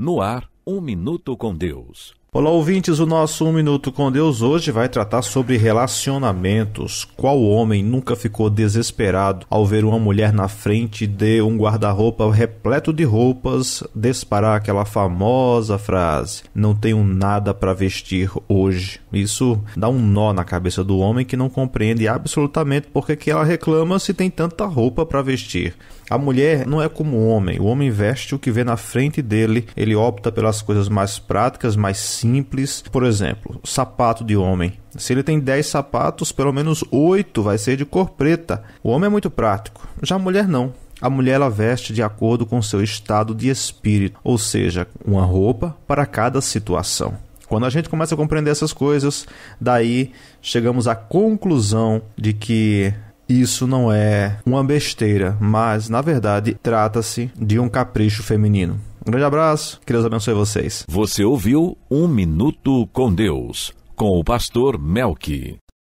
No ar, um minuto com Deus. Olá, ouvintes. O nosso Um Minuto com Deus hoje vai tratar sobre relacionamentos. Qual homem nunca ficou desesperado ao ver uma mulher na frente de um guarda-roupa repleto de roupas disparar aquela famosa frase: Não tenho nada para vestir hoje? Isso dá um nó na cabeça do homem que não compreende absolutamente porque que ela reclama se tem tanta roupa para vestir. A mulher não é como o homem. O homem veste o que vê na frente dele, ele opta pelas coisas mais práticas, mais simples. Por exemplo, sapato de homem. Se ele tem 10 sapatos, pelo menos 8 vai ser de cor preta. O homem é muito prático, já a mulher não. A mulher ela veste de acordo com seu estado de espírito, ou seja, uma roupa para cada situação. Quando a gente começa a compreender essas coisas, daí chegamos à conclusão de que isso não é uma besteira, mas na verdade trata-se de um capricho feminino. Um grande abraço, que Deus abençoe vocês. Você ouviu Um Minuto com Deus, com o pastor Melk.